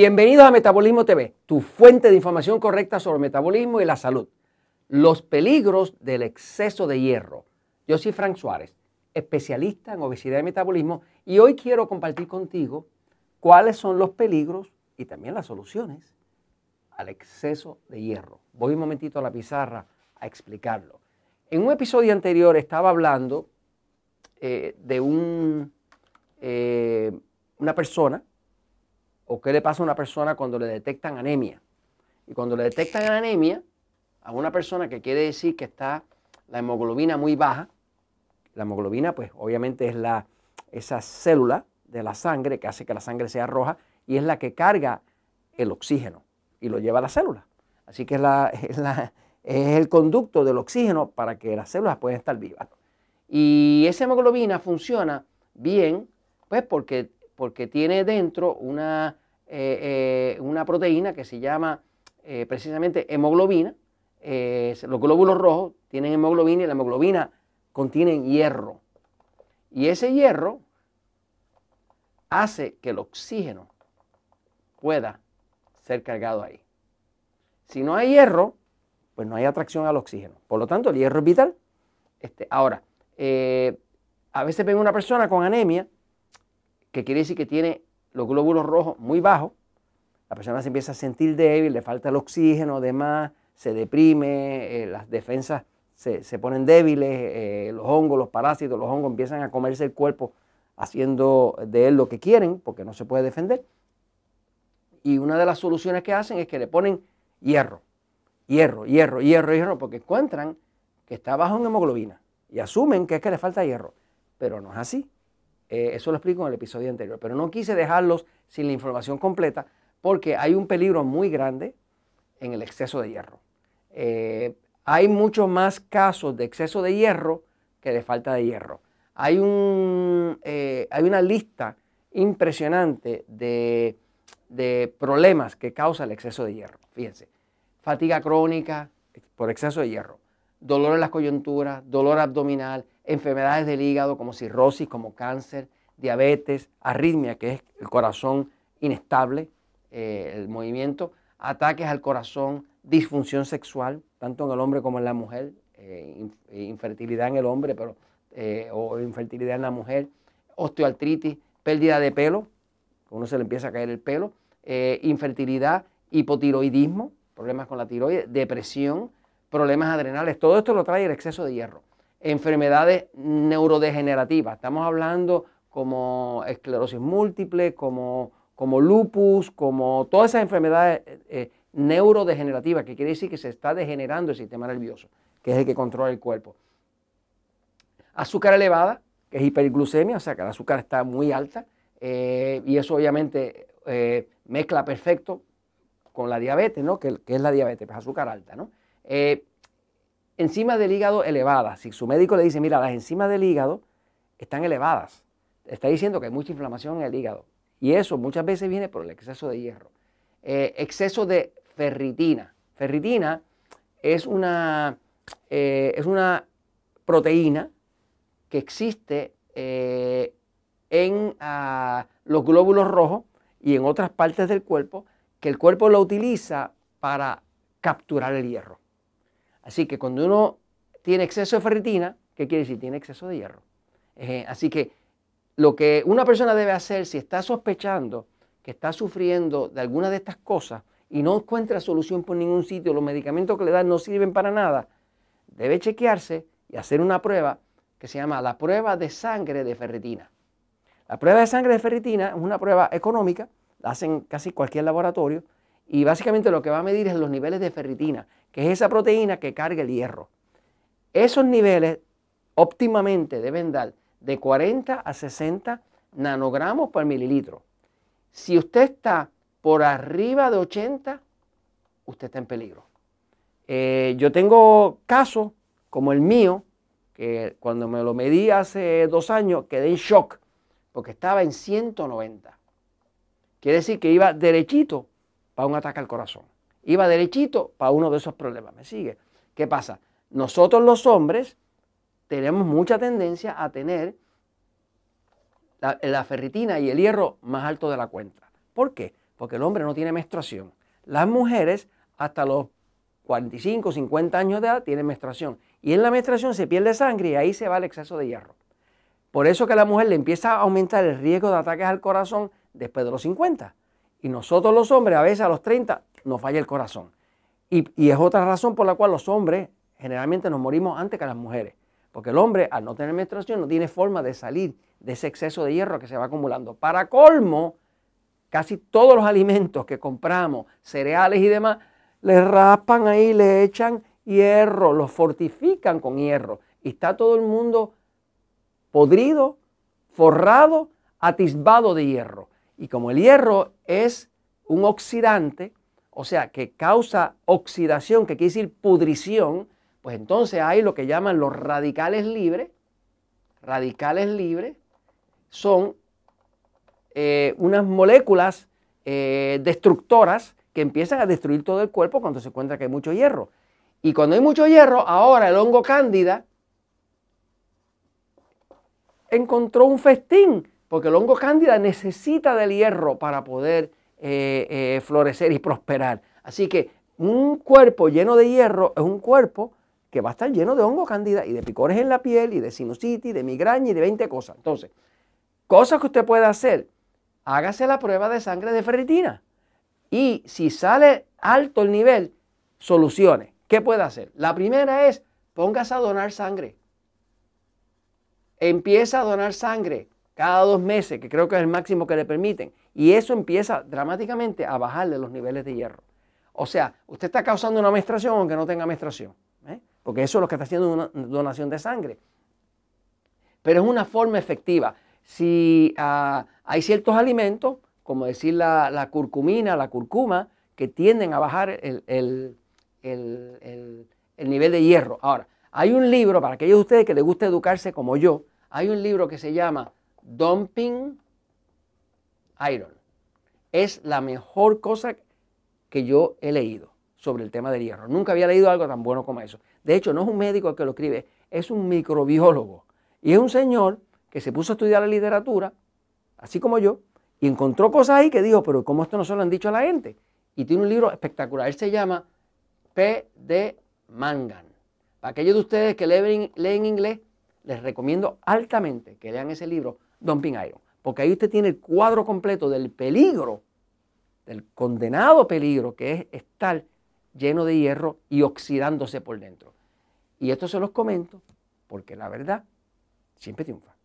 Bienvenidos a Metabolismo TV, tu fuente de información correcta sobre metabolismo y la salud. Los peligros del exceso de hierro. Yo soy Frank Suárez, especialista en obesidad y metabolismo, y hoy quiero compartir contigo cuáles son los peligros y también las soluciones al exceso de hierro. Voy un momentito a la pizarra a explicarlo. En un episodio anterior estaba hablando eh, de un, eh, una persona o qué le pasa a una persona cuando le detectan anemia. Y cuando le detectan anemia a una persona que quiere decir que está la hemoglobina muy baja, la hemoglobina pues obviamente es la, esa célula de la sangre que hace que la sangre sea roja y es la que carga el oxígeno y lo lleva a la célula. Así que es, es el conducto del oxígeno para que las células puedan estar vivas. Y esa hemoglobina funciona bien, pues porque porque tiene dentro una, eh, eh, una proteína que se llama eh, precisamente hemoglobina. los glóbulos rojos tienen hemoglobina y la hemoglobina contiene hierro. Y ese hierro hace que el oxígeno pueda ser cargado ahí. Si no hay hierro, pues no hay atracción al oxígeno. Por lo tanto, el hierro es vital. Este, ahora, a veces ven una persona con anemia que quiere decir que tiene los glóbulos rojos muy bajos, la persona se empieza a sentir débil, le falta el oxígeno, demás, se deprime, eh, las defensas se, ponen débiles, eh, los hongos, los parásitos, los hongos empiezan a comerse el cuerpo haciendo de él lo que quieren porque no se puede defender. Y una de las soluciones que hacen es que le ponen hierro, hierro, hierro, hierro, hierro, porque encuentran que está bajo en hemoglobina y asumen que es que le falta hierro, pero no es así. Eh, eso lo explico en el episodio anterior, pero no quise dejarlos sin la información completa porque hay un peligro muy grande en el exceso de hierro. Eh, hay muchos más casos de exceso de hierro que de falta de hierro. Eh, hay, una lista impresionante de, de problemas que causa el exceso de hierro. Fíjense, fatiga crónica por exceso de hierro, dolor en las coyunturas, dolor abdominal, enfermedades del hígado como cirrosis, como cáncer, diabetes, arritmia, que es el corazón inestable, eh, el movimiento, ataques al corazón, disfunción sexual, tanto en el hombre como en la mujer, eh, eh, infertilidad en el hombre pero, o infertilidad en la mujer, osteoartritis, pérdida de pelo, uno se le empieza a caer el pelo, infertilidad, hipotiroidismo, problemas con la tiroides, depresión, problemas adrenales, todo esto lo trae el exceso de hierro enfermedades neurodegenerativas. Estamos hablando como esclerosis múltiple, como, como lupus, como todas esas enfermedades eh, eh, neurodegenerativas, que quiere decir que se está degenerando el sistema nervioso, que es el que controla el cuerpo. Azúcar elevada, que es hiperglucemia, o sea que el azúcar está muy alta, eh, y eso obviamente mezcla perfecto con la diabetes, ¿no? Que, es la diabetes, pues azúcar alta, ¿no? enzimas del hígado elevadas. Si su médico le dice, mira, las enzimas del hígado están elevadas, está diciendo que hay mucha inflamación en el hígado. Y eso muchas veces viene por el exceso de hierro. Eh, exceso de ferritina. Ferritina es una, eh, es una proteína que existe eh, en ah, los glóbulos rojos y en otras partes del cuerpo, que el cuerpo lo utiliza para capturar el hierro. Así que cuando uno tiene exceso de ferritina, ¿qué quiere decir? Tiene exceso de hierro. Eh, así que lo que una persona debe hacer si está sospechando que está sufriendo de alguna de estas cosas y no encuentra solución por ningún sitio, los medicamentos que le dan no sirven para nada, debe chequearse y hacer una prueba que se llama la prueba de sangre de ferritina. La prueba de sangre de ferritina es una prueba económica, la hacen casi cualquier laboratorio, y básicamente lo que va a medir es los niveles de ferritina, que es esa proteína que carga el hierro. Esos niveles óptimamente deben dar de 40 a 60 nanogramos por mililitro. Si usted está por arriba de 80, usted está en peligro. Eh, yo tengo casos como el mío, que cuando me lo medí hace dos años quedé en shock, porque estaba en 190. Quiere decir que iba derechito para un ataque al corazón. Iba derechito para uno de esos problemas. ¿Me sigue? ¿Qué pasa? Nosotros los hombres tenemos mucha tendencia a tener la, la ferritina y el hierro más alto de la cuenta. ¿Por qué? Porque el hombre no tiene menstruación. Las mujeres hasta los 45, 50 años de edad tienen menstruación. Y en la menstruación se pierde sangre y ahí se va el exceso de hierro. Por eso que a la mujer le empieza a aumentar el riesgo de ataques al corazón después de los 50. Y nosotros los hombres, a veces a los 30, nos falla el corazón. Y, es otra razón por la cual los hombres generalmente nos morimos antes que las mujeres. Porque el hombre, al no tener menstruación, no tiene forma de salir de ese exceso de hierro que se va acumulando. Para colmo, casi todos los alimentos que compramos, cereales y demás, le raspan ahí, le echan hierro, los fortifican con hierro. Y está todo el mundo podrido, forrado, atisbado de hierro. Y como el hierro es un oxidante, o sea, que causa oxidación, que quiere decir pudrición, pues entonces hay lo que llaman los radicales libres. Radicales libres son eh, unas moléculas eh, destructoras que empiezan a destruir todo el cuerpo cuando se encuentra que hay mucho hierro. Y cuando hay mucho hierro, ahora el hongo cándida encontró un festín porque el hongo cándida necesita del hierro para poder eh, eh, florecer y prosperar. Así que un cuerpo lleno de hierro es un cuerpo que va a estar lleno de hongo cándida y de picores en la piel y de sinusitis, de migraña y de 20 cosas. Entonces, cosas que usted puede hacer, hágase la prueba de sangre de ferritina y si sale alto el nivel, soluciones. ¿Qué puede hacer? La primera es póngase a donar sangre. Empieza a donar sangre cada dos meses, que creo que es el máximo que le permiten, y eso empieza dramáticamente a bajarle los niveles de hierro. O sea, usted está causando una menstruación aunque no tenga menstruación, ¿eh? porque eso es lo que está haciendo una donación de sangre. Pero es una forma efectiva. Si ah, hay ciertos alimentos, como decir la, curcumina, la curcuma, que tienden a bajar el, el nivel de hierro. Ahora, hay un libro, para aquellos de ustedes que les gusta educarse como yo, hay un libro que se llama Dumping Iron. Es la mejor cosa que yo he leído sobre el tema del hierro. Nunca había leído algo tan bueno como eso. De hecho, no es un médico el que lo escribe, es un microbiólogo. Y es un señor que se puso a estudiar la literatura, así como yo, y encontró cosas ahí que dijo, pero ¿cómo esto no se lo han dicho a la gente? Y tiene un libro espectacular. Él se llama P. de Mangan. Para aquellos de ustedes que leen, leen inglés, les recomiendo altamente que lean ese libro dumping iron. Porque ahí usted tiene el cuadro completo del peligro, del condenado peligro que es estar lleno de hierro y oxidándose por dentro. Y esto se los comento porque la verdad siempre triunfa.